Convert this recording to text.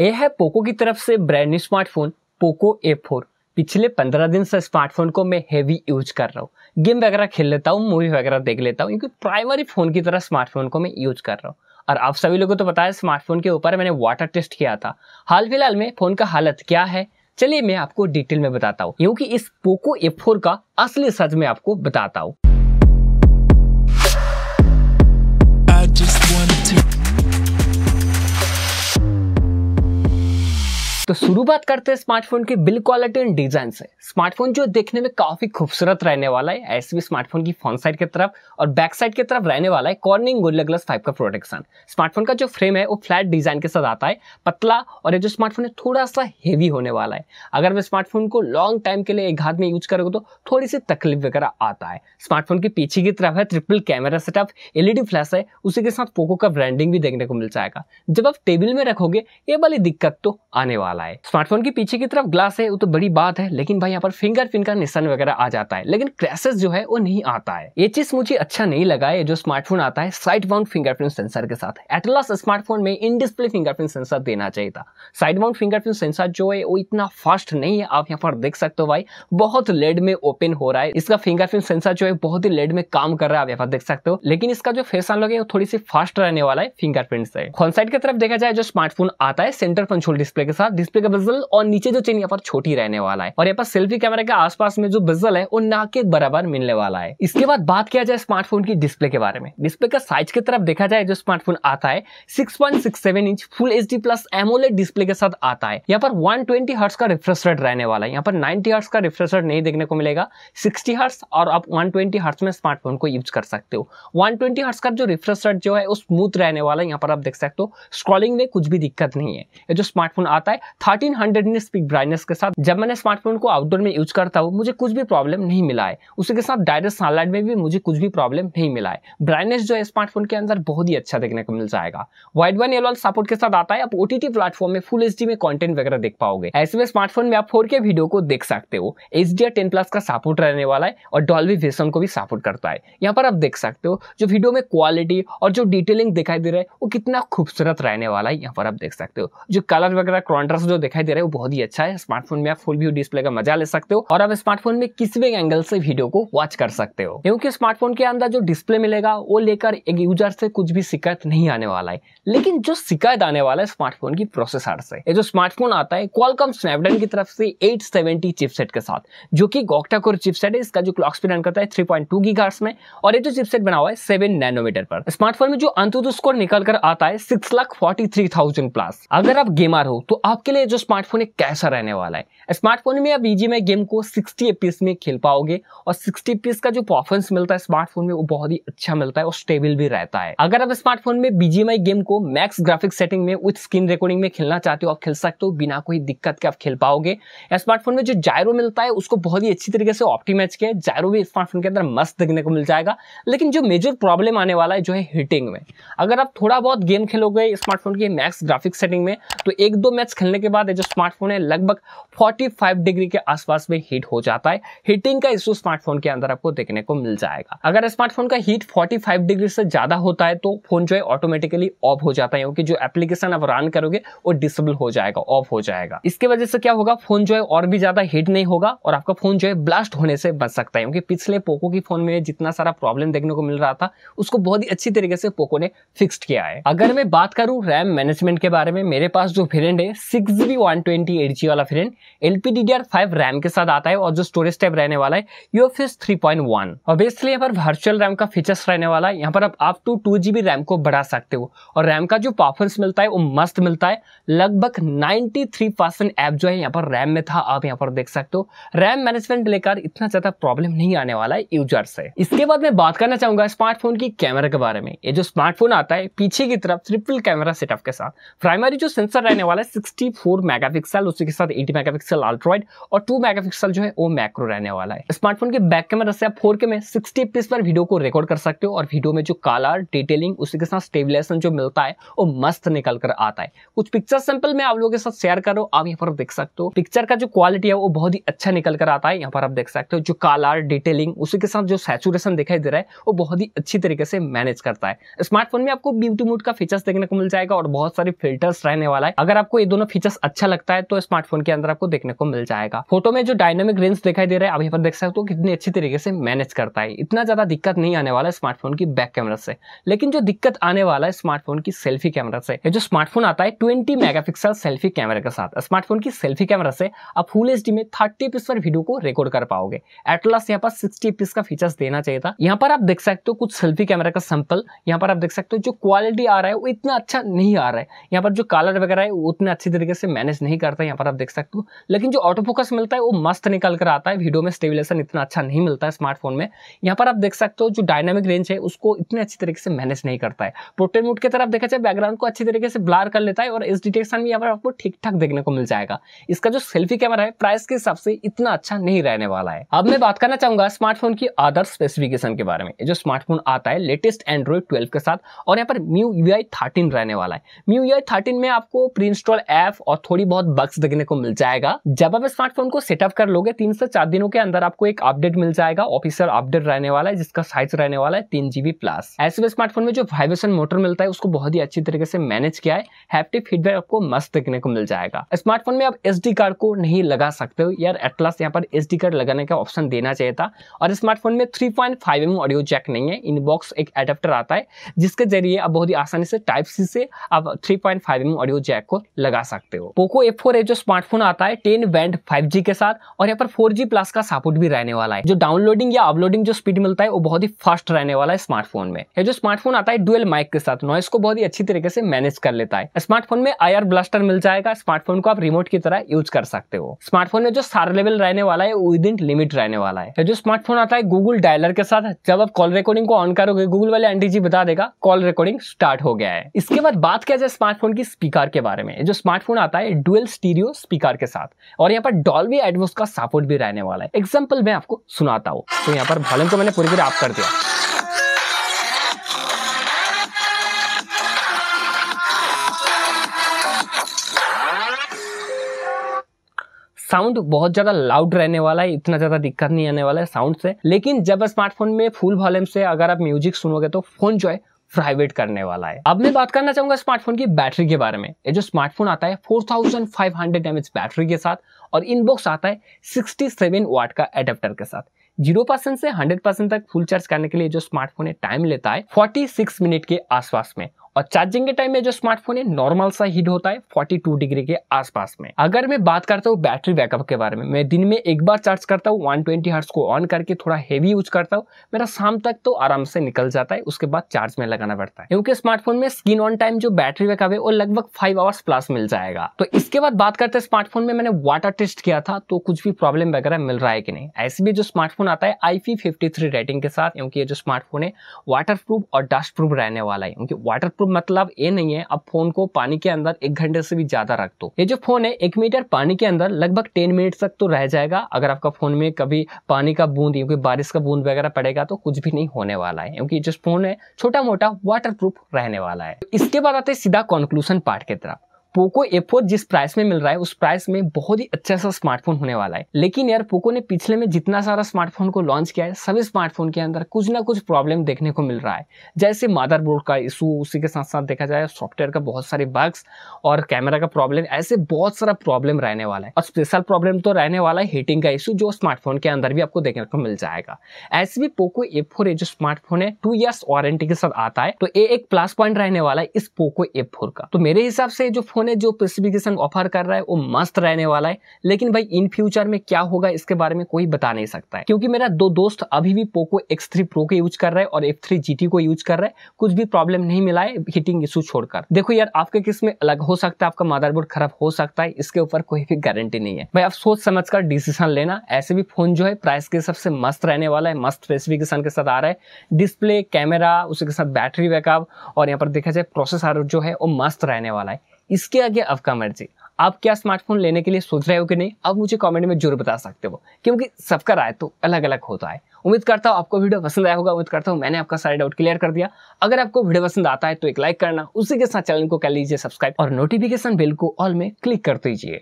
ये है पोको की तरफ से brand new smartphone Poco A four पिछले पंद्रह दिन से स्मार्टफोन को मैं हेवी यूज कर रहा हूँ गेम वगैरह खेल लेता हूँ मूवी वगैरह देख लेता हूँ क्योंकि प्राइमरी फ़ोन की तरह स्मार्टफोन को मैं यूज कर रहा हूँ और आप सभी लोगों को तो बताया स्मार्टफोन के ऊपर मैंने वाटर टेस्ट किया था हाल फिलहाल में फ़ोन का हालत क्या है चलिए मैं आपको डिटेल में बताता हूँ क्योंकि इस पोको ए फोर का असली सच में आपको बताता हूँ तो शुरू बात करते हैं स्मार्टफोन की बिल्ड क्वालिटी एंड डिजाइन से स्मार्टफोन जो देखने में काफी खूबसूरत रहने वाला है ऐसे भी स्मार्टफोन की फ्रंट साइड की तरफ और बैक साइड की तरफ रहने वाला है कॉर्निंग गोरिल्ला ग्लास फाइव का प्रोटेक्शन स्मार्टफोन का जो फ्रेम है वो फ्लैट डिजाइन के साथ आता है पतला और ये जो स्मार्टफोन है थोड़ा सा हेवी होने वाला है अगर वे स्मार्टफोन को लॉन्ग टाइम के लिए एक हाथ में यूज करोगे तो थोड़ी सी तकलीफ वगैरह आता है स्मार्टफोन के पीछे की तरफ है triple camera setup LED flash है उसी के साथ पोको का ब्रांडिंग भी देखने को मिल जाएगा जब आप टेबल में रखोगे ये वाली दिक्कत तो आने वाला वाला है स्मार्टफोन के पीछे की तरफ ग्लास है वो तो बड़ी बात है लेकिन भाई यहाँ पर फिंगरप्रिंट का निशान वगैरह आ जाता है लेकिन क्रैसेस जो है वो नहीं आता है ये चीज मुझे अच्छा नहीं लगा है जो स्मार्टफोन आता है साइड माउंट फिंगरप्रिंट सेंसर के साथ एटलास स्मार्टफोन में इन डिस्प्ले फिंगरप्रिंट सेंसर देना चाहिए था साइड माउंट फिंगरप्रिंट सेंसर जो है वो इतना फास्ट नहीं है आप यहाँ पर देख सकते हो भाई बहुत लेड में ओपन हो रहा है इसका फिंगरप्रिंट सेंसर जो है बहुत ही लेड में काम कर रहा है आप यहाँ पर देख सकते हो लेकिन इसका जो फेस अनलॉक है वो थोड़ी सी फास्ट रहने वाला है फिंगरप्रिंट से फ्रंट साइड की तरफ देखा जाए जो स्मार्टफोन आता है सेंटर पंचोल डिस्प्ले के साथ डिस्प्ले का बिजल और नीचे जो चेन यहाँ पर छोटी रहने वाला है और यहाँ पर सेल्फी कैमरा के आसपास में जो बिजल है वो ना के बराबर मिलने वाला है इसके बाद बात किया जाए स्मार्टफोन की डिस्प्ले के बारे में डिस्प्ले का साइज की तरफ देखा जाए जो स्मार्टफोन आता है 6.67 inch full H plus AMOLED display के साथ आता है यहाँ पर वन ट्वेंटी हर्ट्स का रिफ्रेश रेट रहने वाला है यहाँ पर नाइनटी हर्ट्स का रिफ्रेश रेट नहीं देखने को मिलेगा सिक्सटी हर्ट्स और आप वन ट्वेंटी हर्ट्स में स्मार्टफोन को यूज कर सकते हो वन ट्वेंटी हर्ट्स का जो रिफ्रेश रेट जो है वो स्मूथ रहने वाला है यहाँ पर आप देख सकते हो स्क्रॉलिंग में कुछ भी दिक्कत नहीं है ये जो स्मार्टफोन आता है थर्टीन हंड्रेड इन स्पीक ब्राइटनेस के साथ जब मैंने स्मार्टफोन को आउटडोर में यूज करता हूँ मुझे कुछ भी प्रॉब्लम नहीं मिला है उसी के साथ डायरेक्ट सनलाइट में भी मुझे कुछ भी प्रॉब्लम नहीं मिला है ब्राइटनेस जो है स्मार्टफोन के अंदर बहुत ही अच्छा देखने को मिल जाएगा वाइड वन एल सपोर्ट के साथ आता है आप ओटीटी प्लेटफॉर्म में फुल एच में कॉन्टेंट वगैरह देख पाओगे ऐसे में स्मार्टफोन में आप फोर वीडियो को देख सकते हो एच डी प्लस का सपोर्ट रहने वाला है और डॉल्वी वेसन को भी सपोर्ट करता है यहाँ पर आप देख सकते हो जो वीडियो में क्वालिटी और जो डिटेलिंग दिखाई दे रहा है वो कितना खूबसूरत रहने वाला है यहाँ पर आप देख सकते हो जो कलर वगैरह कॉन्ट्रास्ट ग्राफ जो दिखाई दे रहा है वो बहुत ही अच्छा है स्मार्टफोन में आप फुल व्यू डिस्प्ले का मजा ले सकते हो और आप स्मार्टफोन में किसी भी एंगल से वीडियो को वॉच कर सकते हो क्योंकि स्मार्टफोन के अंदर जो डिस्प्ले मिलेगा वो लेकर एक यूजर से कुछ भी शिकायत नहीं आने वाला है लेकिन जो शिकायत आने वाला है स्मार्टफोन की प्रोसेसर से ये जो स्मार्टफोन आता है क्वालकॉम स्नैपड्रैगन की तरफ से 870 चिपसेट के साथ जो कि गोक्टाकोर चिपसेट है इसका जो क्लॉक स्पीड रन करता है 3.2 पॉइंट में और ये जो चिपसेट बना हुआ है सेवन नैनोमीटर पर स्मार्टफोन में जो अंतुतु स्कोर निकल कर आता है six lakh forty three thousand plus अगर आप गेमर हो तो आपके लिए जो स्मार्टफोन है कैसा रहने वाला है स्मार्टफोन में आप ईजी गेम को 60 एपीएस में खेल पाओगे और 60 एपीएस का जो परफॉर्मेंस मिलता है स्मार्टफोन में वो बहुत ही अच्छा मिलता है और स्टेबल भी रहता है अगर आप स्मार्टफोन में बीजीएमआई गेम को मैक्स ग्राफिक सेटिंग में विथ स्क्रीन रिकॉर्डिंग में खेलना चाहते हो आप खेल सकते हो बिना कोई दिक्कत के आप खेल पाओगे स्मार्टफोन में जो जायरो मिलता है उसको बहुत ही अच्छी तरीके से ऑप्टीमाइज किया है जायरो भी स्मार्टफोन के अंदर मस्त देखने को मिल जाएगा लेकिन जो मेजर प्रॉब्लम आने वाला है जो है हीटिंग में अगर आप थोड़ा बहुत गेम खेलोगे स्मार्टफोन के मैक्स ग्राफिक सेटिंग में तो एक दो मैच खेलने के बाद जो स्मार्टफोन है लगभग 45 डिग्री के आसपास में हीट हो जाता है हीटिंग का इशू स्मार्टफोन के अंदर आपको देखने को मिल जाएगा अगर स्मार्टफोन का हीट 45 डिग्री से ज्यादा होता है तो फोन जो है ऑटोमेटिकली ऑफ हो जाता है क्योंकि जो एप्लीकेशन आप रन करोगे वो डिसेबल हो जाएगा ऑफ हो जाएगा इसके वजह से क्या होगा फोन जो है और भी ज्यादा हीट नहीं होगा और आपका फोन जो है ब्लास्ट होने से बच सकता है क्योंकि पिछले पोको की फोन में जितना सारा प्रॉब्लम देखने को मिल रहा था उसको बहुत ही अच्छी तरीके से पोको ने फिक्स किया है अगर मैं बात करूं रैम मैनेजमेंट के बारे में मेरे पास जो वेरियंट है six six G B one twenty eight G वाला फ्रेंड L P D D R five RAM के साथ आता है और जो स्टोरेज टाइप रहने वाला है U F S three point one और बेसिकली यहाँ पर वर्चुअल रैम का फीचर्स रहने वाला है यहाँ पर आप up to two G B RAM को बढ़ा सकते हो और रैम का जो परफॉर्मेंस मिलता है वो मस्त मिलता है लगभग नाइन्टी थ्री परसेंट ऐप जो है यहाँ पर रैम में था आप यहाँ पर देख सकते हो रैम मैनेजमेंट लेकर इतना ज़्यादा प्रॉब्लम नहीं आने वाला है यूजर से इसके बाद मैं बात करना चाहूंगा स्मार्टफोन की कैमरा के बारे में ये जो स्मार्टफोन आता है पीछे की तरफ ट्रिपल कैमरा सेटअप के साथ प्राइमरी जो सेंसर रहने वाला है सिक्सटी फोर मेगा पिक्सल उसी के साथ एटी मेगा पिक्सल अल्ट्रॉइड और टू मेगा पिक्सल जो है वो मैक्रो रहने वाला है स्मार्टफोन के बैक कैमरा से आप फोर के में सिक्सटी पीस पर वीडियो को रिकॉर्ड कर सकते हो और वीडियो में जो कलर डिटेलिंग उसी के साथ स्टेबिलाईजेशन जो मिलता है वो मस्त निकल कर आता है कुछ पिक्चर सैंपल मैं आप लोगों के साथ शेयर कर रहा आप यहाँ पर देख सकते हो पिक्चर का जो क्वालिटी है वो बहुत ही अच्छा निकल कर आता है यहाँ पर आप देख सकते हो जो कलर डिटेलिंग उसी के साथ जो सेचुरेशन दिखाई दे रहा है वो बहुत ही अच्छी तरीके से मैनेज करता है स्मार्टफोन में आपको ब्यूटी मोड का फीचर्स देखने को मिल जाएगा और बहुत सारे फिल्टर्स रहने वाला है अगर आपको ये दोनों फीचर्स अच्छा लगता है तो स्मार्टफोन के अंदर आपको देखने को मिल जाएगा फोटो में जो डायनेमिक रेंज दिखाई दे रहा है आप यहाँ पर देख सकते हो कितनी अच्छी तरीके से मैनेज करता है इतना ज्यादा दिक्कत नहीं आने वाला स्मार्टफोन की बैक कैमरा से लेकिन जो दिक्कत आने वाला है स्मार्टफोन की सेल्फी कैमरा से जो स्मार्टफोन आता है ट्वेंटी मेगा सेल्फी कैमरे के साथ स्मार्टफोन की सेल्फी कैमरा से आप फुल एच में थर्टी पीस पर वीडियो को रिकॉर्ड कर पाओगे एटलास यहाँ पर सिक्सटी पीस का फीचर्स देना चाहिए था यहाँ पर आप देख सकते हो कुछ सेल्फी कैमरा का सैंपल यहाँ पर आप देख सकते हो जो क्वालिटी आ रहा है वो इतना अच्छा नहीं आ रहा है यहाँ पर जो कलर वगैरह है वो उतना अच्छी तरीके तरीके से मैनेज नहीं करता यहाँ पर आप देख सकते हो लेकिन जो ऑटो फोकस मिलता है वो मस्त निकल कर आता है वीडियो में स्टेबुलेशन इतना अच्छा नहीं मिलता है स्मार्टफोन में यहाँ पर आप देख सकते हो जो डायनामिक रेंज है उसको इतने अच्छी तरीके से मैनेज नहीं करता है प्रोटेन मोड की तरफ देखा जाए बैकग्राउंड को अच्छी तरीके से ब्लार कर लेता है और इस डिटेक्शन में यहाँ पर आपको ठीक ठाक देखने को मिल जाएगा इसका जो सेल्फी कैमरा है प्राइस के हिसाब से इतना अच्छा नहीं रहने वाला है अब मैं बात करना चाहूंगा स्मार्टफोन की अदर स्पेसिफिकेशन के बारे में जो स्मार्टफोन आता है लेटेस्ट एंड्रॉइड ट्वेल्व के साथ और यहाँ पर म्यू यू आई थर्टीन रहने वाला है म्यू यू आई थर्टीन में आपको प्री इंस्टॉल ऐप और थोड़ी बहुत बग्स देखने को मिल जाएगा जब आप स्मार्टफोन को सेटअप कर लोगे तीन से चार दिनों के अंदर आपको एक अपडेट मिल जाएगा ऑफिसर अपडेट रहने वाला है जिसका साइज रहने वाला है तीन जीबी प्लस ऐसे में स्मार्टफोन में जो वाइब्रेशन मोटर मिलता है उसको बहुत ही अच्छी तरीके से मैनेज किया है फीडबैक आपको मस्त देखने को मिल जाएगा स्मार्टफोन में आप एस कार्ड को नहीं लगा सकते हो यार एटलास यहाँ पर एस कार्ड लगाने का ऑप्शन देना चाहिए था और स्मार्टफोन में three point five M audio jack नहीं है इनबॉक्स एक एडेप्टर आता है जिसके जरिए आप बहुत ही आसानी से टाइप सी से आप three point five M audio jack को लगा सकते सकते हो पोको एफ फोर जो स्मार्टफोन आता है टेन बैंड फाइव के साथ और यहाँ पर फोर प्लस का सपोर्ट भी रहने वाला है जो डाउनलोडिंग या अपलोडिंग जो स्पीड मिलता है वो बहुत ही फास्ट रहने वाला है स्मार्टफोन में ये जो स्मार्टफोन आता है डुअल माइक के साथ नॉइस को बहुत ही अच्छी तरीके से मैनेज कर लेता है स्मार्टफोन में आयर ब्लास्टर मिल जाएगा स्मार्टफोन को आप रिमोट की तरह यूज कर सकते हो स्मार्टफोन में जो सार लेवल रहने वाला है विद इन लिमिट रहने वाला है जो स्मार्टफोन आता है गूगल डायलर के साथ जब आप कॉल रिकॉर्डिंग को ऑन करोगे गूगल वाले आंटी जी बता देगा कॉल रिकॉर्डिंग स्टार्ट हो गया है इसके बाद बात किया जाए स्मार्टफोन की स्पीकर के बारे में जो स्मार्टफोन आता है डुअल स्टीरियो स्पीकर के साथ और यहाँ पर डॉल्वी एडवोस का सपोर्ट भी रहने वाला है एग्जाम्पल मैं आपको सुनाता हूँ तो यहाँ पर वॉल्यूम को मैंने पूरी तरह आप कर दिया साउंड बहुत ज़्यादा लाउड रहने वाला है इतना ज़्यादा दिक्कत नहीं आने वाला है साउंड से लेकिन जब स्मार्टफोन में फुल वॉल्यूम से अगर आप म्यूजिक सुनोगे तो फोन जो है प्राइवेट करने वाला है अब मैं बात करना चाहूंगा स्मार्टफोन की बैटरी के बारे में ये जो स्मार्टफोन आता है 4500 एमएच बैटरी के साथ और इनबॉक्स आता है 67 वाट का एडेप्टर के साथ जीरो परसेंट से हंड्रेड परसेंट तक फुल चार्ज करने के लिए जो स्मार्टफोन है टाइम लेता है 46 मिनट के आसपास में और चार्जिंग के टाइम में जो स्मार्टफोन है नॉर्मल सा हीट होता है 42 डिग्री के आसपास में अगर मैं बात करता हूँ बैटरी बैकअप के बारे में मैं दिन में एक बार चार्ज करता हूँ 120 ट्वेंटी को ऑन करके थोड़ा हेवी यूज करता हूँ मेरा शाम तक तो आराम से निकल जाता है उसके बाद चार्ज में लगाना पड़ता है क्योंकि स्मार्टफोन में स्क्रीन ऑन टाइम जो बैटरी बैकअप है वो लगभग फाइव आवर्स प्लस मिल जाएगा तो इसके बाद बात करते हैं स्मार्टफोन में मैंने वाटर टेस्ट किया था तो कुछ भी प्रॉब्लम वगैरह मिल रहा है कि नहीं ऐसे भी जो स्मार्टफोन आता है आई रेटिंग के साथ क्योंकि ये जो स्मार्टफोन है वाटर और डस्ट रहने वाला है क्योंकि वाटर मतलब ये नहीं है आप फोन को पानी के अंदर एक घंटे से भी ज्यादा रख दो ये जो फोन है एक मीटर पानी के अंदर लगभग टेन मिनट तक तो रह जाएगा अगर आपका फोन में कभी पानी का बूंद क्योंकि बारिश का बूंद वगैरह पड़ेगा तो कुछ भी नहीं होने वाला है क्योंकि जो फोन है छोटा मोटा वाटर रहने वाला है इसके बाद आते सीधा कंक्लूजन पार्ट की तरफ पोको ए जिस प्राइस में मिल रहा है उस प्राइस में बहुत ही अच्छा सा स्मार्टफोन होने वाला है लेकिन यार पोको ने पिछले में जितना सारा स्मार्टफोन को लॉन्च किया है सभी स्मार्टफोन के अंदर कुछ ना कुछ प्रॉब्लम देखने को मिल रहा है जैसे मदरबोर्ड का इशू उसी के साथ साथ देखा जाए सॉफ्टवेयर का बहुत सारे बग्स और कैमरा का प्रॉब्लम ऐसे बहुत सारा प्रॉब्लम रहने वाला है और स्पेशल प्रॉब्लम तो रहने वाला है हीटिंग का इशू जो स्मार्टफोन के अंदर भी आपको देखने को मिल जाएगा ऐसे भी पोको ए फोर जो स्मार्टफोन है टू ईयर्स वारंटी के साथ आता है तो ये एक प्लस पॉइंट रहने वाला है इस पोको ए फोर का तो मेरे हिसाब से जो फोन वीवो ने जो स्पेसिफिकेशन ऑफर कर रहा है वो मस्त रहने वाला है लेकिन भाई इन फ्यूचर में क्या होगा इसके बारे में कोई बता नहीं सकता है क्योंकि मेरा दो दोस्त अभी भी पोको एक्स थ्री प्रो को यूज कर रहे हैं और एफ थ्री जी को यूज कर रहे हैं कुछ भी प्रॉब्लम नहीं मिला है हीटिंग इशू छोड़कर देखो यार आपके किस में अलग हो सकता है आपका मदरबोर्ड खराब हो सकता है इसके ऊपर कोई भी गारंटी नहीं है भाई आप सोच समझ कर डिसीजन लेना ऐसे भी फोन जो है प्राइस के सबसे मस्त रहने वाला है मस्त स्पेसिफिकेशन के साथ आ रहा है डिस्प्ले कैमरा उसके साथ बैटरी बैकअप और यहाँ पर देखा जाए प्रोसेसर जो है वो मस्त रहने वाला है इसके आगे आपका मर्जी आप क्या स्मार्टफोन लेने के लिए सोच रहे हो कि नहीं आप मुझे कमेंट में जरूर बता सकते हो क्योंकि सबका राय तो अलग अलग होता है उम्मीद करता हूँ आपको वीडियो पसंद आया होगा उम्मीद करता हूँ मैंने आपका सारे डाउट क्लियर कर दिया अगर आपको वीडियो पसंद आता है तो एक लाइक करना उसी के साथ चैनल को कर लीजिए सब्सक्राइब और नोटिफिकेशन बिल को ऑल में क्लिक कर दीजिए